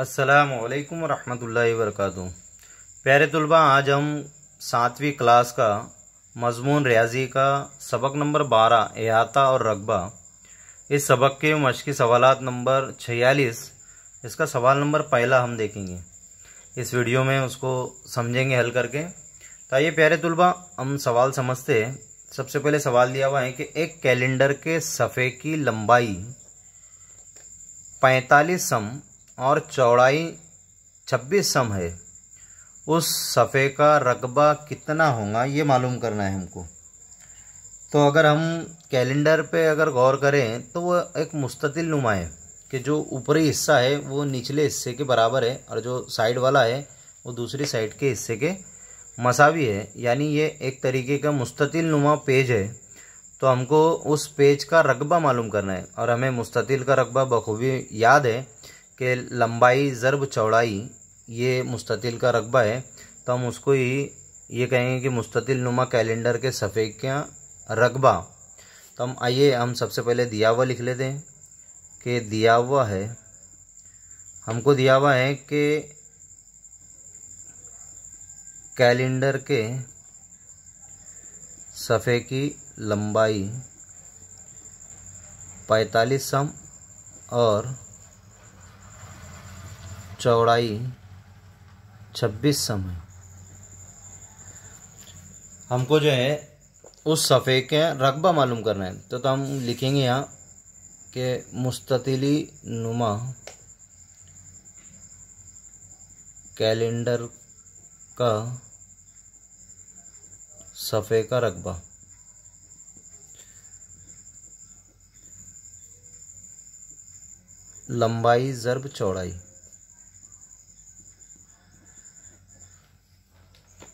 असलकम वरहमल वरक प्यारे तलबा आज हम सातवीं क्लास का मजमून रियाजी का सबक नंबर बारह एहाता और रकबा इस सबक के मशक़ी सवाल नंबर छियालीस इसका सवाल नंबर पहला हम देखेंगे इस वीडियो में उसको समझेंगे हल करके तो ये प्यारे तलबा हम सवाल समझते हैं सबसे पहले सवाल दिया हुआ है कि एक कैलेंडर के सफ़े की लंबाई पैंतालीस सम और चौड़ाई छब्बीस सम है उस सफ़े का रकबा कितना होगा ये मालूम करना है हमको तो अगर हम कैलेंडर पे अगर गौर करें तो वह एक मुस्ततिल नुमा है कि जो ऊपरी हिस्सा है वो निचले हिस्से के बराबर है और जो साइड वाला है वो दूसरी साइड के हिस्से के मसावी है यानी ये एक तरीके का मुस्ततिल नुमा पेज है तो हमको उस पेज का रकबा मालूम करना है और हमें मुस्ततिल का रकबा बखूबी याद है के लंबाई ज़रब चौड़ाई ये मुस्तिल का रकबा है तो हम उसको ही ये कहेंगे कि मुस्तिल नुमा कैलेंडर के सफ़े का रकबा तो हम आइए हम सबसे पहले दिया हुआ लिख लेते हैं कि दिया हुआ है हमको दिया हुआ है कि कैलेंडर के सफ़े की लंबाई पैंतालीस सम और चौड़ाई छब्बीस समय हमको जो है उस सफ़े के रकबा मालूम करना है तो, तो हम लिखेंगे यहाँ के मुस्तली नुमा कैलेंडर का सफ़े का रकबा लंबाई ज़रब चौड़ाई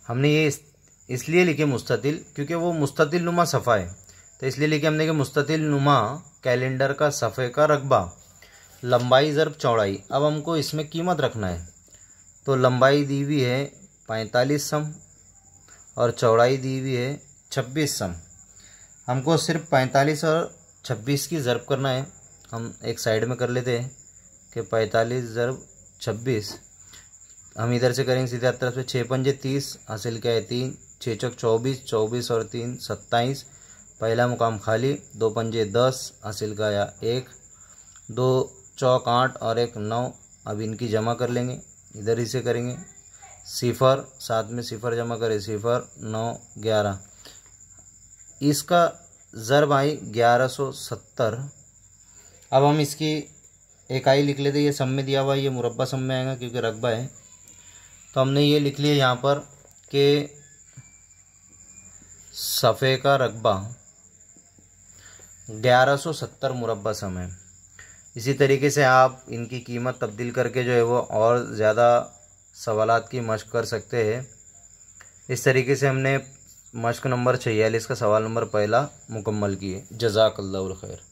हमने ये इस, इसलिए लिखे मुस्तिल क्योंकि वो मुस्तिल नुमा सफ़ा है तो इसलिए लिखे हमने कि मुस्तिल नुमा कैलेंडर का सफ़े का रकबा लंबाई ज़रब चौड़ाई अब हमको इसमें कीमत रखना है तो लंबाई दी हुई है पैंतालीस सम और चौड़ाई दी हुई है छब्बीस सम हमको सिर्फ पैंतालीस और छब्बीस की ज़रब करना है हम एक साइड में कर लेते हैं कि पैंतालीस ज़रब छब्बीस हम इधर से करेंगे सीधे तरफ से छः पंजे तीस हासिल क्या है तीन छः चौक चौबीस चौबीस और तीन सत्ताईस पहला मुकाम खाली दो पंजे दस हासिल का या एक दो चौक आठ और एक नौ अब इनकी जमा कर लेंगे इधर ही से करेंगे सिफर साथ में सिफर जमा करें सिफर नौ ग्यारह इसका ज़रब आई ग्यारह सौ सत्तर अब हम इसकी इकाई लिख लेते ये सम में दिया हुआ है ये मुरबा सम में आएगा क्योंकि रकबा है तो हमने ये लिख लिया यहाँ पर कि सफ़े का रकबा 1170 मुरबा समय इसी तरीके से आप इनकी कीमत तब्दील करके जो है वो और ज़्यादा सवाल की मश्क कर सकते हैं इस तरीके से हमने मश्क नंबर छियालीस का सवाल नंबर पहला मुकम्मल किए जजाकल्लाखैर